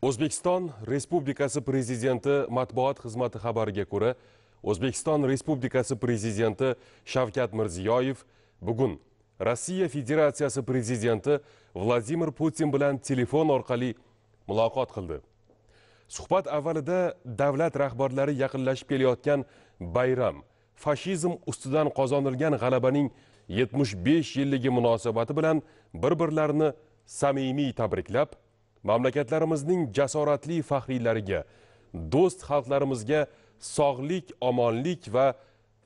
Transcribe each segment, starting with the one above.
o'zbekiston respublikasi prezidenti matbuot xizmati xabariga ko'ra o'zbekiston respublikasi prezidenti shavkat mirziyoyev bugun rossiya federatsiyasi prezidenti vladimir putin bilan telefon orqali muloqot qildi suhbat avvalida davlat rahbarlari yaqinlashib kelayotgan bayram fashizm ustidan qozonilgan g'alabaning 75 yilligi munosabati bilan bir birlarini samimiy tabriklab mamlakatlarimizning jasoratli faxriylariga do'st xalqlarimizga sog'lik omonlik va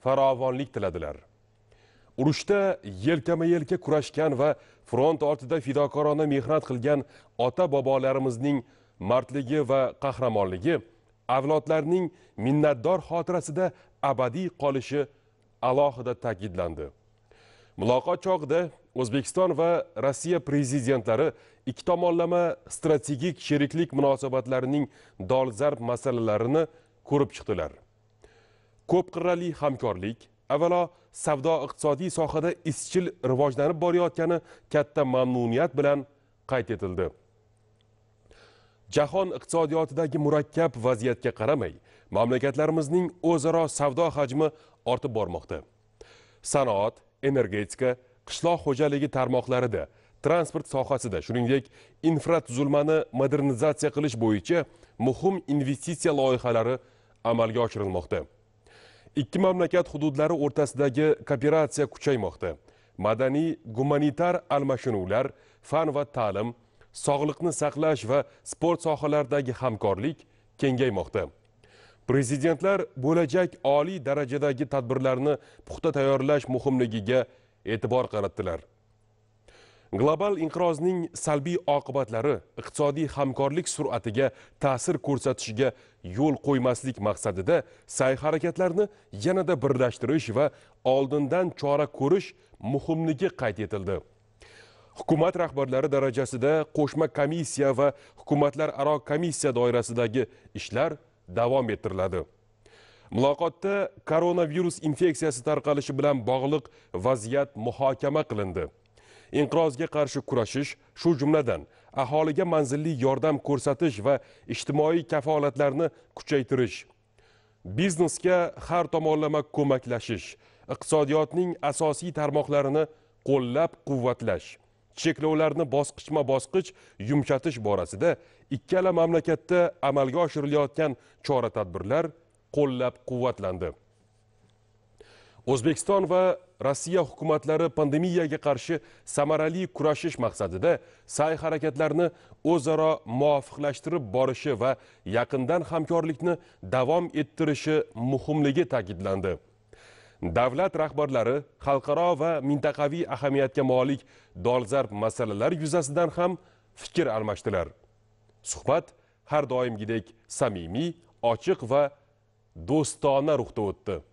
farovonlik tiladilar urushda yelkama yelka kurashgan va front ortida fidokorona mehnat qilgan ota bobolarimizning mardligi va qahramonligi avlodlarning minnatdor xotirasida abadiy qolishi alohida ta'kidlandi muloqot chog'ida o'zbekiston va rossiya prezidentlari ikki tomonlama strategik sheriklik munosabatlarining dolzarb masalalarini ko'rib chiqdilar ko'p qirrali hamkorlik avvalo savdo iqtisodiy sohada izchil rivojlanib borayotgani katta mamnuniyat bilan qayd etildi jahon iqtisodiyotidagi murakkab vaziyatga qaramay mamlakatlarimizning o'zaro savdo hajmi ortib bormoqda sanoat energetika qishloq xo'jaligi tarmoqlarida transport sohasida shuningdek infratuzilmani modernizatsiya qilish bo'yicha muhim investitsiya loyihalari amalga oshirilmoqda ikki mamlakat hududlari o'rtasidagi kooperatsiya kuchaymoqda madaniy gumanitar almashinuvlar fan va ta'lim sog'liqni saqlash va sport sohalaridagi hamkorlik kengaymoqda prezidentlar bo'lajak oliy darajadagi tadbirlarni puxta tayyorlash muhimligiga e'tibor qaratdilar global inqirozning salbiy oqibatlari iqtisodiy hamkorlik sur'atiga ta'sir ko'rsatishiga yo'l qo'ymaslik maqsadida sa'y harakatlarni yanada birlashtirish va oldindan chora ko'rish muhimligi qayd etildi hukumat rahbarlari darajasida qo'shma komissiya va hukumatlararo komissiya doirasidagi ishlar davom ettiriladi muloqotda koronavirus infeksiyasi tarqalishi bilan bog'liq vaziyat muhokama qilindi inqirozga qarshi kurashish shu jumladan aholiga manzilli yordam ko'rsatish va ijtimoiy kafolatlarni kuchaytirish biznesga har tomonlama ko'maklashish iqtisodiyotning asosiy tarmoqlarini qo'llab quvvatlash cheklovlarni bosqichma bosqich yumshatish borasida ikkala mamlakatda amalga oshirilayotgan chora tadbirlar qo'llab quvvatlandi o'zbekiston va rossiya hukumatlari pandemiyaga qarshi samarali kurashish maqsadida sa'y harakatlarni o'zaro muvofiqlashtirib borishi va yaqindan hamkorlikni davom ettirishi muhimligi ta'kidlandi davlat rahbarlari xalqaro va mintaqaviy ahamiyatga molik dolzarb masalalar yuzasidan ham fikr almashdilar suhbat har doimgidek samimiy ochiq va do'stona ruhda o'tdi